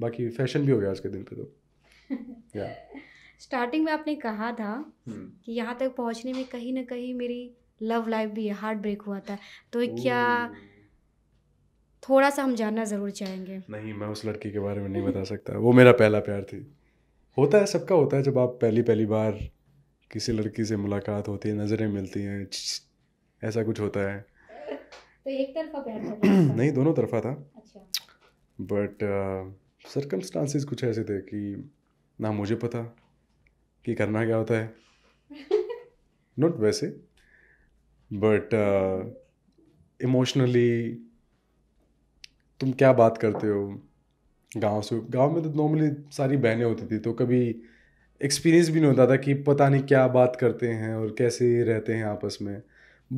बाकी फैशन भी हो गया आज के दिन पे तो या yeah. स्टार्टिंग में आपने कहा था हम्म। कि यहाँ तक पहुँचने में कहीं ना कहीं मेरी लव लाइफ भी हार्ट ब्रेक हुआ था तो क्या थोड़ा सा हम जानना ज़रूर चाहेंगे नहीं मैं उस लड़की के बारे में नहीं बता सकता वो मेरा पहला प्यार थी होता है सबका होता है जब आप पहली पहली बार किसी लड़की से मुलाकात होती है नज़रें मिलती हैं ऐसा कुछ होता है तो एक तरफा प्यार था नहीं दोनों तरफा था अच्छा बट सर्कमस्टांसेस uh, कुछ ऐसे थे कि ना मुझे पता कि करना क्या होता है नॉट वैसे बट इमोशनली uh, तुम क्या बात करते हो गांव से गांव में तो नॉर्मली सारी बहनें होती थी तो कभी एक्सपीरियंस भी नहीं होता था कि पता नहीं क्या बात करते हैं और कैसे रहते हैं आपस में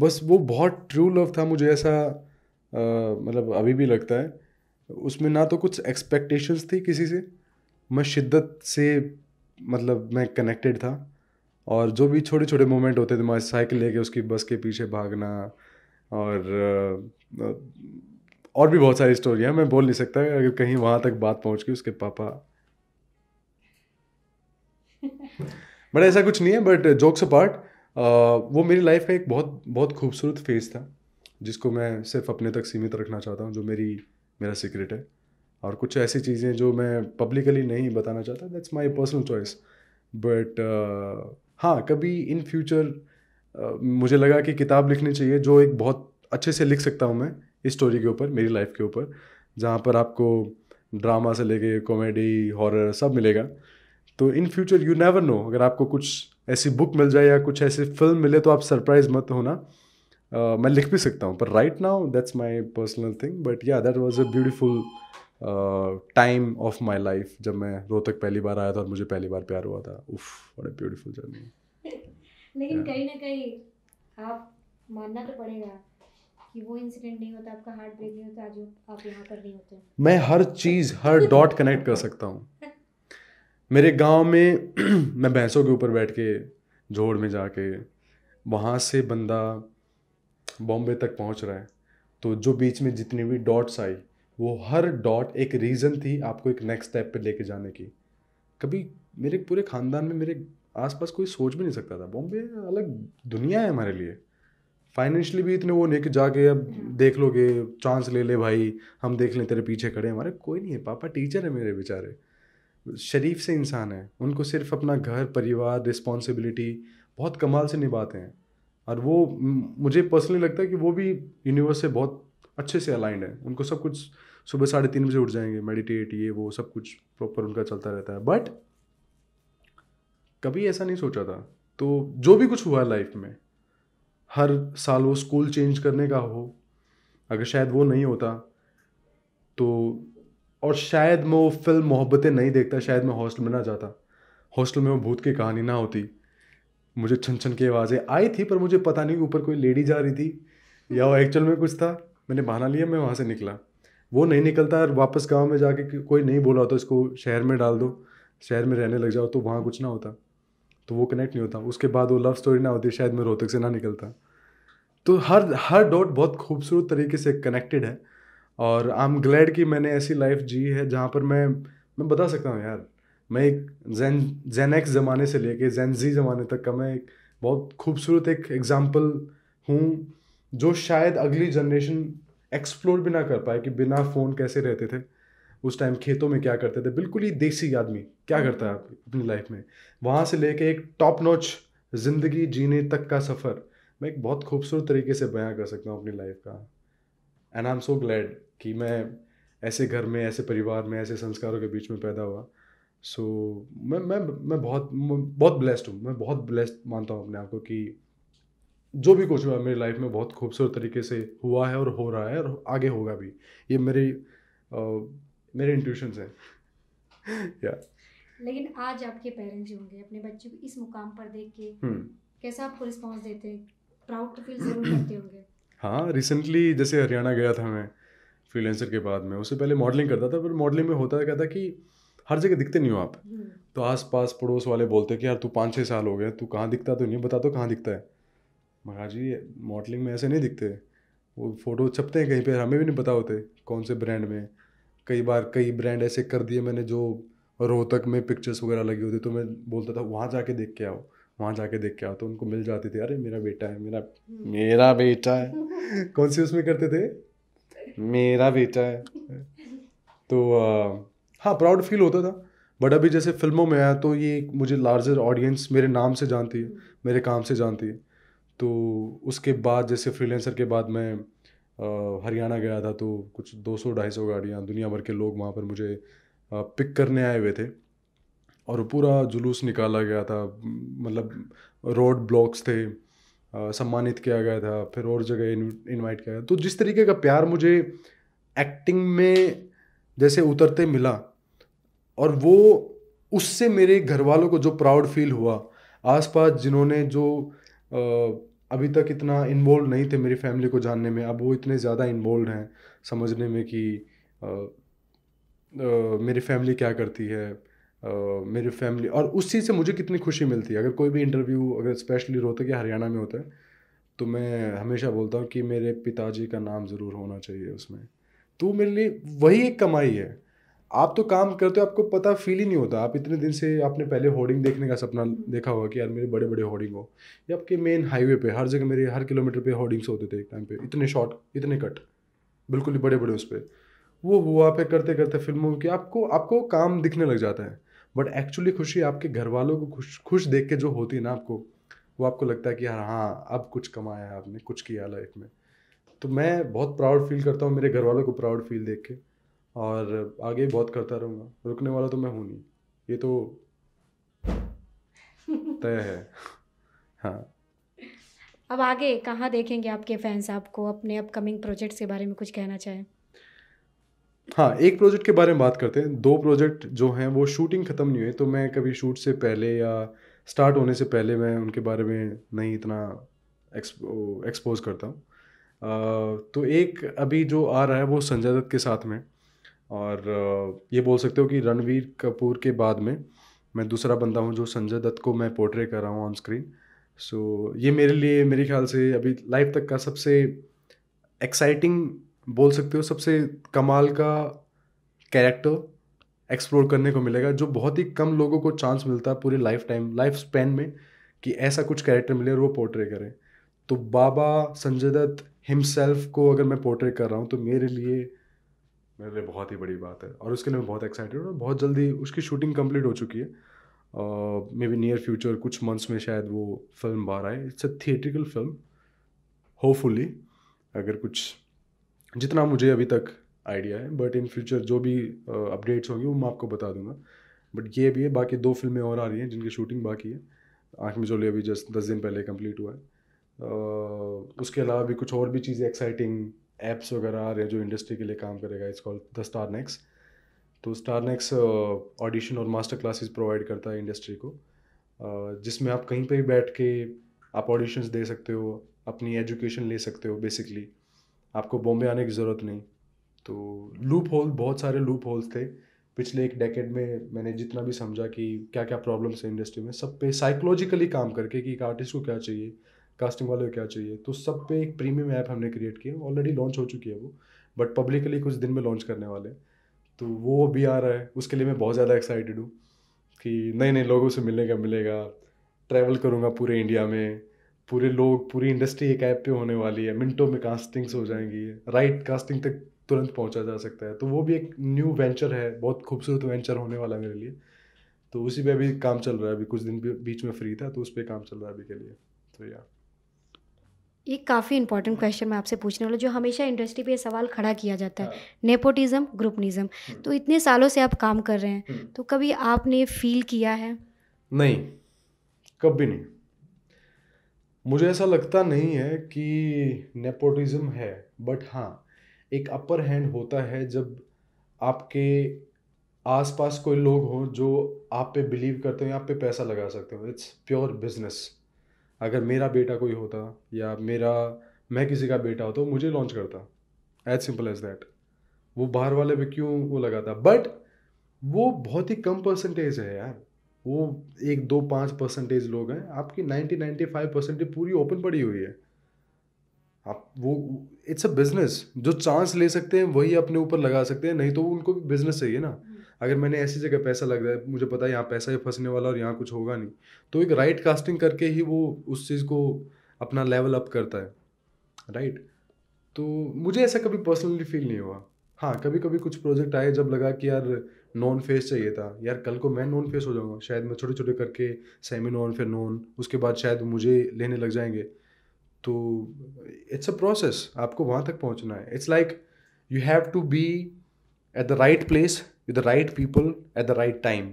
बस वो बहुत ट्रू लव था मुझे ऐसा आ, uh, मतलब अभी भी लगता है उसमें ना तो कुछ एक्सपेक्टेशंस थी किसी से मैं शिद्दत से मतलब मैं कनेक्टेड था और जो भी छोटे छोटे मोमेंट होते थे मैं साइकिल लेके उसकी बस के पीछे भागना और और भी बहुत सारी स्टोरियाँ मैं बोल नहीं सकता अगर कहीं वहाँ तक बात पहुँच गई उसके पापा बट ऐसा कुछ नहीं है बट जोक्स पार्ट वो मेरी लाइफ का एक बहुत बहुत खूबसूरत फेज था जिसको मैं सिर्फ अपने तक सीमित रखना चाहता हूँ जो मेरी मेरा सीक्रेट है और कुछ ऐसी चीज़ें जो मैं पब्लिकली नहीं बताना चाहता that's my personal choice but हाँ कभी इन फ्यूचर uh, मुझे लगा कि किताब लिखनी चाहिए जो एक बहुत अच्छे से लिख सकता हूँ मैं इस स्टोरी के ऊपर मेरी लाइफ के ऊपर जहाँ पर आपको ड्रामा से लेके कॉमेडी हॉरर सब मिलेगा तो in future you never know अगर आपको कुछ ऐसी बुक मिल जाए या कुछ ऐसी फिल्म मिले तो आप सरप्राइज मत होना uh, मैं लिख भी सकता हूँ पर right now that's my personal thing but yeah that was a beautiful time of my life जब मैं रोहतक पहली बार आया था और मुझे पहली बार प्यार हुआ था उफ बड़े ब्यूटीफुल जर्नी लेकिन कहीं ना कहीं आप मानना तो पड़ेगा मैं हर चीज़ हर डॉट कनेक्ट कर सकता हूँ मेरे गांव में मैं भैंसों के ऊपर बैठ के जोड़ में जाके वहाँ से बंदा बॉम्बे तक पहुँच रहा है तो जो बीच में जितनी भी डॉट्स आई वो हर डॉट एक रीज़न थी आपको एक नेक्स्ट स्टेप पे लेके जाने की कभी मेरे पूरे ख़ानदान में मेरे आसपास कोई सोच भी नहीं सकता था बॉम्बे अलग दुनिया है हमारे लिए फाइनेंशली भी इतने वो नहीं कि जाके अब हम्म। देख लोगे चांस ले ले भाई हम देख लें तेरे पीछे खड़े हमारे कोई नहीं है पापा टीचर है मेरे बेचारे शरीफ से इंसान है उनको सिर्फ अपना घर परिवार रिस्पॉन्सिबिलिटी बहुत कमाल से निभाते हैं और वो मुझे पर्सनली लगता है कि वो भी यूनिवर्स से बहुत अच्छे से अलाइंड है उनको सब कुछ सुबह साढ़े तीन बजे उठ जाएंगे मेडिटेट ये वो सब कुछ प्रॉपर उनका चलता रहता है बट कभी ऐसा नहीं सोचा था तो जो भी कुछ हुआ लाइफ में हर साल वो स्कूल चेंज करने का हो अगर शायद वो नहीं होता तो और शायद मैं वो फिल्म मोहब्बतें नहीं देखता शायद मैं हॉस्टल में ना जाता हॉस्टल में वो भूत की कहानी ना होती मुझे छन छन की आवाज़ें आई थी पर मुझे पता नहीं ऊपर कोई लेडी जा रही थी या वो एक्चुअल में कुछ था मैंने बहाना लिया मैं वहाँ से निकला वो नहीं निकलता है वापस गाँव में जाके कोई नहीं बोला होता इसको शहर में डाल दो शहर में रहने लग जाओ तो वहाँ कुछ ना होता तो वो कनेक्ट नहीं होता उसके बाद वो लव स्टोरी ना होती शायद मैं रोहतक से ना निकलता तो हर हर डॉट बहुत खूबसूरत तरीके से कनेक्टेड है और आई एम ग्लैड कि मैंने ऐसी लाइफ जी है जहाँ पर मैं मैं बता सकता हूँ यार मैं एक जैन जैन एक्स ज़माने से लेके जैन जी ज़माने तक का मैं एक बहुत खूबसूरत एक एग्ज़ाम्पल हूँ जो शायद अगली जनरेशन एक्सप्लोर भी ना कर पाए कि बिना फ़ोन कैसे रहते थे उस टाइम खेतों में क्या करते थे बिल्कुल ही देसी आदमी क्या हम्म। करता है अपनी लाइफ में वहाँ से लेके एक टॉप नोच ज़िंदगी जीने तक का सफ़र मैं एक बहुत खूबसूरत तरीके से बयां कर सकता हूँ अपनी लाइफ का and I am so glad कि मैं ऐसे घर में ऐसे परिवार में ऐसे संस्कारों के बीच में पैदा हुआ सो so, मैं मैं मैं बहुत मैं बहुत ब्लेस्ड हूँ मैं बहुत ब्लेस्ड मानता हूँ अपने आप को कि जो भी कुछ हुआ मेरी लाइफ में बहुत खूबसूरत तरीके से हुआ है और हो रहा है और आगे होगा भी ये मेरी आ, मेरे इंट्यूशन है या लेकिन आज आपके पेरेंट्स जो होंगे अपने बच्चे को इस मुकाम पर देख के हम्म। कैसा आपको रिस्पॉन्स देते हैं प्राउड तो फील जरूर करते होंगे हाँ रिसेंटली जैसे हरियाणा गया था मैं फ्रीलेंसर के बाद में उससे पहले मॉडलिंग करता था पर मॉडलिंग में होता क्या था कि हर जगह दिखते नहीं हो आप हम्म। तो आस पास पड़ोस वाले बोलते कि यार तू पाँच छः साल हो गए तू कहाँ दिखता तो नहीं बता तो कहाँ दिखता है महाराज जी मॉडलिंग में ऐसे नहीं दिखते वो फ़ोटो छपते हैं कहीं पर हमें भी नहीं पता होते कौन से ब्रांड में कई बार कई ब्रांड ऐसे कर दिए मैंने जो रोहतक में पिक्चर्स वगैरह लगी होती तो मैं बोलता था वहाँ जाके देख के आओ वहाँ जाके देख के आओ तो उनको मिल जाती थी अरे मेरा बेटा है मेरा मेरा बेटा है कौन सी उसमें करते थे मेरा बेटा है तो हाँ प्राउड फील होता था बट अभी जैसे फिल्मों में आया तो ये मुझे लार्जर ऑडियंस मेरे नाम से जानती है मेरे काम से जानती है तो उसके बाद जैसे फ्रीलेंसर के बाद मैं हरियाणा गया था तो कुछ दो सौ ढाई सौ गाड़ियाँ दुनिया भर के लोग वहाँ पर मुझे पिक करने आए हुए थे और पूरा जुलूस निकाला गया था मतलब रोड ब्लॉक्स थे सम्मानित किया गया था फिर और जगह इनवाइट किया गया तो जिस तरीके का प्यार मुझे एक्टिंग में जैसे उतरते मिला और वो उससे मेरे घर वालों को जो प्राउड फील हुआ आसपास जिन्होंने जो अभी तक इतना इन्वॉल्व नहीं थे मेरी फैमिली को जानने में अब वो इतने ज़्यादा इन्वॉल्व हैं समझने में कि मेरी फैमिली क्या करती है मेरी फैमिली और उस चीज़ से मुझे कितनी खुशी मिलती है अगर कोई भी इंटरव्यू अगर स्पेशली रोहतक या हरियाणा में होता है तो मैं हमेशा बोलता हूँ कि मेरे पिताजी का नाम ज़रूर होना चाहिए उसमें तो मेरे लिए वही एक कमाई है आप तो काम करते हो आपको पता फील ही नहीं होता आप इतने दिन से आपने पहले होर्डिंग देखने का सपना हम्म। देखा होगा कि यार मेरे बड़े बड़े होर्डिंग हो या आपके मेन हाईवे पे हर जगह मेरे हर किलोमीटर पे होर्डिंग्स होते थे एक टाइम पे इतने शॉर्ट इतने कट बिल्कुल ही बड़े बड़े उस पर वो वो आप करते करते फिल्मों के आपको आपको काम दिखने लग जाता है बट एक्चुअली खुशी आपके घर वालों को खुश खुश देख के जो होती है ना आपको वो आपको लगता है कि यार हाँ अब कुछ कमाया है आपने कुछ किया लाइफ में तो मैं बहुत प्राउड फील करता हूँ मेरे घर वालों को प्राउड फील देख के और आगे बहुत करता रहूँगा रुकने वाला तो मैं हूँ नहीं ये तो तय है हाँ अब आगे कहाँ देखेंगे आपके फैंस आपको अपने अपकमिंग प्रोजेक्ट्स के बारे में कुछ कहना चाहें हाँ एक प्रोजेक्ट के बारे में बात करते हैं दो प्रोजेक्ट जो हैं वो शूटिंग ख़त्म नहीं हुई तो मैं कभी शूट से पहले या स्टार्ट होने से पहले मैं उनके बारे में नहीं इतना एक्सपोज करता हूँ तो एक अभी जो आ रहा है वो संजय दत्त के साथ में और ये बोल सकते हो कि रणवीर कपूर के बाद में मैं दूसरा बंदा हूँ जो संजय दत्त को मैं पोर्ट्रे कर रहा हूँ ऑन स्क्रीन सो ये मेरे लिए मेरे ख्याल से अभी लाइफ तक का सबसे एक्साइटिंग बोल सकते हो सबसे कमाल का कैरेक्टर एक्सप्लोर करने को मिलेगा जो बहुत ही कम लोगों को चांस मिलता है पूरे लाइफ टाइम लाइफ स्पेन में कि ऐसा कुछ कैरेक्टर मिले और वो पोर्ट्रे करें तो बाबा संजय दत्त हिमसेल्फ को अगर मैं पोर्ट्रे कर रहा हूँ तो मेरे लिए मेरे लिए बहुत ही बड़ी बात है और उसके लिए मैं बहुत एक्साइटेड हूँ बहुत जल्दी उसकी शूटिंग कंप्लीट हो चुकी है मे बी नियर फ्यूचर कुछ मंथ्स में शायद वो फिल्म बाहर आए it's a theatrical film hopefully अगर कुछ जितना मुझे अभी तक आइडिया है बट इन फ्यूचर जो भी अपडेट्स होंगे वो मैं आपको बता दूंगा बट ये भी है बाकी दो फिल्में और आ रही हैं जिनकी शूटिंग बाकी है आँख में जोली अभी जस्ट दस दिन पहले कंप्लीट हुआ है uh, उसके अलावा भी कुछ और भी चीज़ें एक्साइटिंग ऐप्स वगैरह आ रहे हैं जो इंडस्ट्री के लिए काम करेगा it's called the star next तो स्टार नेक्स ऑडिशन और मास्टर क्लासेस प्रोवाइड करता है इंडस्ट्री को uh, जिसमें आप कहीं पर भी बैठ के आप ऑडिशंस दे सकते हो अपनी एजुकेशन ले सकते हो बेसिकली आपको बॉम्बे आने की ज़रूरत नहीं तो लूप होल बहुत सारे लूप होल्स थे पिछले एक डेकेड में मैंने जितना भी समझा कि क्या क्या प्रॉब्लम्स है इंडस्ट्री में सब पे साइकोलॉजिकली काम करके कि एक आर्टिस्ट को क्या चाहिए कास्टिंग वाले को क्या चाहिए तो सब पे एक प्रीमियम ऐप हमने क्रिएट किया ऑलरेडी लॉन्च हो चुकी है वो बट पब्लिकली कुछ दिन में लॉन्च करने वाले तो वो भी आ रहा है उसके लिए मैं बहुत ज़्यादा एक्साइटेड हूँ कि नए नए लोगों से मिलने का मिलेगा ट्रैवल करूँगा पूरे इंडिया में पूरे लोग पूरी इंडस्ट्री एक ऐप पे होने वाली है मिनटों में कास्टिंग्स हो जाएंगी राइट कास्टिंग तक तुरंत पहुंचा जा सकता है तो वो भी एक न्यू वेंचर है बहुत खूबसूरत वेंचर होने वाला है मेरे लिए तो उसी पे अभी काम चल रहा है अभी कुछ दिन बीच में फ्री था तो उस पर काम चल रहा है अभी के लिए तो यार एक काफ़ी इंपॉर्टेंट क्वेश्चन मैं आपसे पूछने वाला जो हमेशा इंडस्ट्री पे सवाल खड़ा किया जाता है नेपोटिज्म हाँ। हम्म। ग्रुपनिज्म तो इतने सालों से आप काम कर रहे हैं हम्म। तो कभी आपने फील किया है नहीं कभी नहीं मुझे ऐसा लगता नहीं है कि नेपोटिज्म है बट हाँ एक अपर हैंड होता है जब आपके आसपास कोई लोग हो जो आप पे बिलीव करते हो आप पे पैसा लगा सकते हो इट्स प्योर बिजनेस अगर मेरा बेटा कोई होता या मेरा मैं किसी का बेटा होता मुझे लॉन्च करता एज सिंपल एज दैट वो बाहर वाले पे क्यों वो लगाता बट वो बहुत ही कम परसेंटेज है यार वो एक दो पाँच परसेंटेज लोग हैं आपकी नाइन्टी नाइन्टी फाइव परसेंटेज पूरी ओपन पड़ी हुई है आप वो इट्स अ बिजनेस जो चांस ले सकते हैं वही अपने ऊपर लगा सकते हैं नहीं तो उनको भी बिजनेस चाहिए ना अगर मैंने ऐसी जगह पैसा लग रहा है मुझे पता है यहाँ पैसा ही फंसने वाला और यहाँ कुछ होगा नहीं तो एक राइट कास्टिंग करके ही वो उस चीज़ को अपना लेवल अप करता है राइट तो मुझे ऐसा कभी पर्सनली फील नहीं हुआ हाँ कभी कभी कुछ प्रोजेक्ट आए जब लगा कि यार नॉन फेस चाहिए था यार कल को मैं नॉन फेस हो जाऊँगा शायद मैं छोटे छोटे करके सेमी नॉन फिर नॉन उसके बाद शायद मुझे लेने लग जाएंगे तो इट्स अ प्रोसेस आपको वहाँ तक पहुँचना है it's like you have to be at the right place with the right people at the right time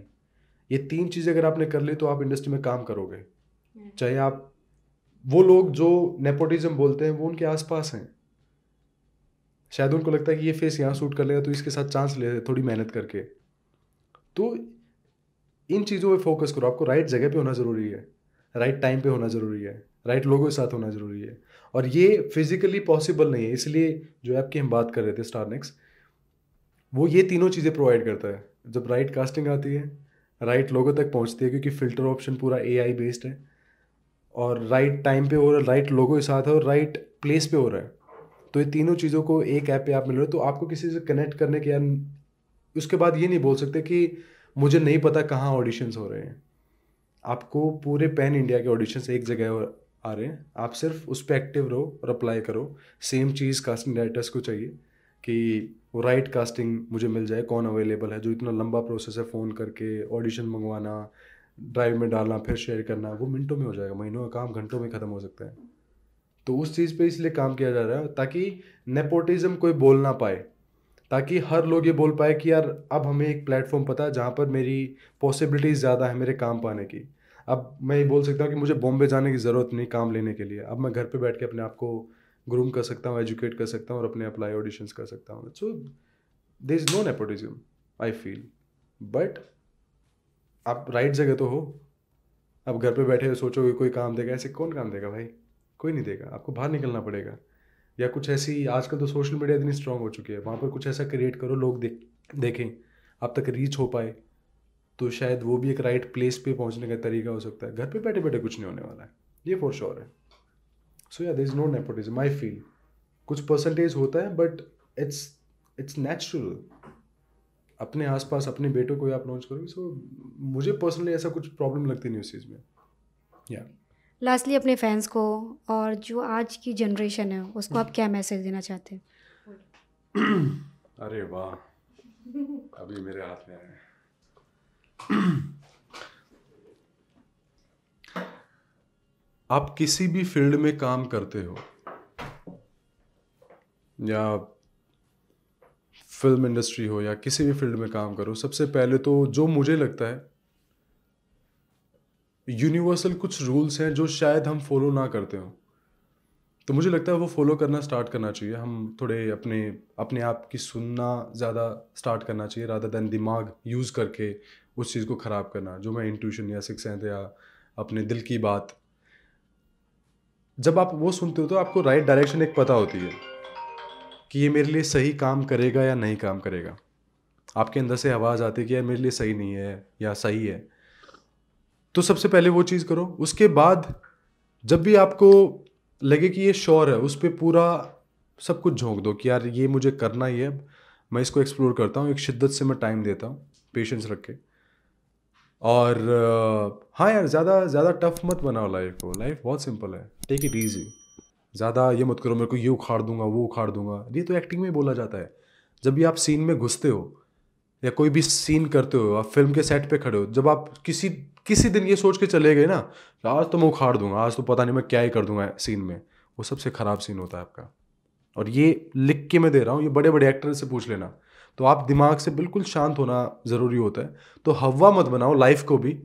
ये तीन चीज़ें अगर आपने कर ली तो आप इंडस्ट्री में काम करोगे चाहे आप वो लोग जो नेपोटिज्म बोलते हैं वो उनके आसपास हैं शायद उनको लगता है कि ये फेस यहाँ सूट कर लेगा तो इसके साथ चांस ले थोड़ी मेहनत करके तो इन चीज़ों पे फोकस करो आपको राइट जगह पे होना ज़रूरी है राइट टाइम पे होना ज़रूरी है राइट लोगों के साथ होना ज़रूरी है और ये फिज़िकली पॉसिबल नहीं है इसलिए जो ऐप की हम बात कर रहे थे स्टारनेक्स वो ये तीनों चीज़ें प्रोवाइड करता है जब राइट कास्टिंग आती है राइट लोगों तक पहुंचती है क्योंकि फ़िल्टर ऑप्शन पूरा ए बेस्ड है और राइट टाइम पे हो रहा है राइट लोगों के साथ है और राइट प्लेस पे हो रहा है तो ये तीनों चीज़ों को एक ऐप पे आप मिल रहे हो तो आपको किसी से कनेक्ट करने के यार उसके बाद ये नहीं बोल सकते कि मुझे नहीं पता कहाँ ऑडिशंस हो रहे हैं आपको पूरे पैन इंडिया के ऑडिशंस एक जगह आ रहे हैं आप सिर्फ उस पर एक्टिव रहो और अप्लाई करो सेम चीज़ कास्टिंग डायरेक्टर्स को चाहिए कि वो राइट right कास्टिंग मुझे मिल जाए कौन अवेलेबल है जो इतना लंबा प्रोसेस है फ़ोन करके ऑडिशन मंगवाना ड्राइव में डालना फिर शेयर करना वो मिनटों में हो जाएगा महीनों का काम घंटों में ख़त्म हो सकता है तो उस चीज़ पे इसलिए काम किया जा रहा है ताकि नेपोटिज़म कोई बोल ना पाए ताकि हर लोग ये बोल पाए कि यार अब हमें एक प्लेटफॉर्म पता है जहाँ पर मेरी पॉसिबिलिटीज़ ज़्यादा है मेरे काम पाने की अब मैं ये बोल सकता हूँ कि मुझे बॉम्बे जाने की ज़रूरत नहीं काम लेने के लिए अब मैं घर पर बैठ के अपने आप को ग्रूम कर सकता हूँ एजुकेट कर सकता हूँ और अपने अप्लाई ऑडिशन कर सकता हूँ so there is no nepotism I feel but आप राइट जगह तो हो आप घर पे बैठे सोचोगे कोई काम देगा ऐसे कौन काम देगा भाई कोई नहीं देगा आपको बाहर निकलना पड़ेगा या कुछ ऐसी आजकल तो सोशल मीडिया इतनी स्ट्रांग हो चुकी है वहाँ पर कुछ ऐसा क्रिएट करो लोग देख देखें आप तक रीच हो पाए तो शायद वो भी एक राइट प्लेस पे पहुँचने का तरीका हो सकता है घर पे बैठे बैठे कुछ नहीं होने वाला है ये फॉर श्योर है so yeah there is no nepotism I feel कुछ परसेंटेज होता है बट इट्स इट्स नेचुरल अपने आसपास अपने बेटों को आप लॉन्च करोगे सो मुझे पर्सनली ऐसा कुछ प्रॉब्लम लगती नहीं उस चीज़ में या yeah. लास्टली अपने फैंस को और जो आज की जनरेशन है उसको आप क्या मैसेज देना चाहते हैं अरे वाह अभी मेरे हाथ में आए आप किसी भी फील्ड में काम करते हो या फिल्म इंडस्ट्री हो या किसी भी फील्ड में काम करो सबसे पहले तो जो मुझे लगता है यूनिवर्सल कुछ रूल्स हैं जो शायद हम फॉलो ना करते हो तो मुझे लगता है वो फॉलो करना स्टार्ट करना चाहिए हम थोड़े अपने अपने आप की सुनना ज़्यादा स्टार्ट करना चाहिए राधा दैन दिमाग यूज़ करके उस चीज़ को ख़राब करना जो मैं इंट्यूशन या सिक्स या अपने दिल की बात जब आप वो सुनते हो तो आपको राइट डायरेक्शन एक पता होती है कि ये मेरे लिए सही काम करेगा या नहीं काम करेगा आपके अंदर से आवाज़ आती है कि यार मेरे लिए सही नहीं है या सही है तो सबसे पहले वो चीज़ करो उसके बाद जब भी आपको लगे कि ये श्योर है उस पर पूरा सब कुछ झोंक दो कि यार ये मुझे करना ही है मैं इसको एक्सप्लोर करता हूँ एक शिद्दत से मैं टाइम देता हूँ पेशेंस रख के और हाँ यार ज़्यादा ज़्यादा टफ मत बनाओ लाइफ को लाइफ बहुत सिंपल है टेक इट ईजी ज़्यादा ये मत करो मेरे को ये उखाड़ दूंगा वो उखाड़ दूंगा ये तो एक्टिंग में बोला जाता है जब भी आप सीन में घुसते हो या कोई भी सीन करते हो आप फिल्म के सेट पे खड़े हो जब आप किसी किसी दिन ये सोच के चले गए ना आज तो मैं उखाड़ दूंगा आज तो पता नहीं मैं क्या ही कर दूंगा सीन में वो सबसे ख़राब सीन होता है आपका और ये लिख के मैं दे रहा हूँ ये बड़े बड़े एक्टर से पूछ लेना तो आप दिमाग से बिल्कुल शांत होना ज़रूरी होता है तो हवा मत बनाओ लाइफ को भी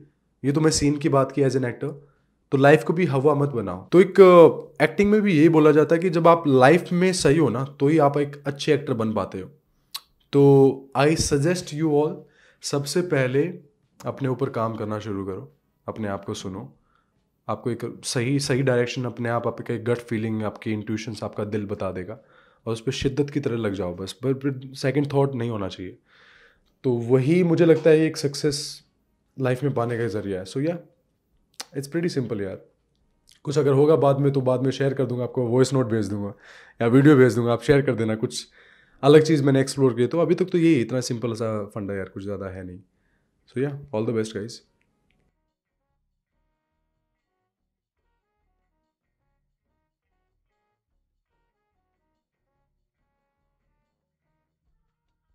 ये तो मैं सीन की बात की एज एन एक्टर तो लाइफ को भी हवा मत बनाओ तो एक एक्टिंग में भी यही बोला जाता है कि जब आप लाइफ में सही हो ना तो ही आप एक अच्छे एक्टर बन पाते हो तो आई सजेस्ट यू ऑल सबसे पहले अपने ऊपर काम करना शुरू करो अपने आप को सुनो आपको एक सही सही डायरेक्शन अपने आप आपका एक गट फीलिंग आपकी इंट्यूशंस आपका दिल बता देगा और उस पर शिद्दत की तरह लग जाओ बस बट सेकेंड थाट नहीं होना चाहिए तो वही मुझे लगता है एक सक्सेस लाइफ में पाने का जरिया है सो या yeah, इट्स प्रेटी सिंपल यार कुछ अगर होगा बाद में तो बाद में शेयर कर दूंगा आपको वॉइस नोट भेज दूंगा या वीडियो भेज दूंगा आप शेयर कर देना कुछ अलग चीज़ मैंने एक्सप्लोर की तो अभी तक तो यही इतना सिंपल सा फंड है यार कुछ ज़्यादा है नहीं सो या ऑल द बेस्ट गाइज़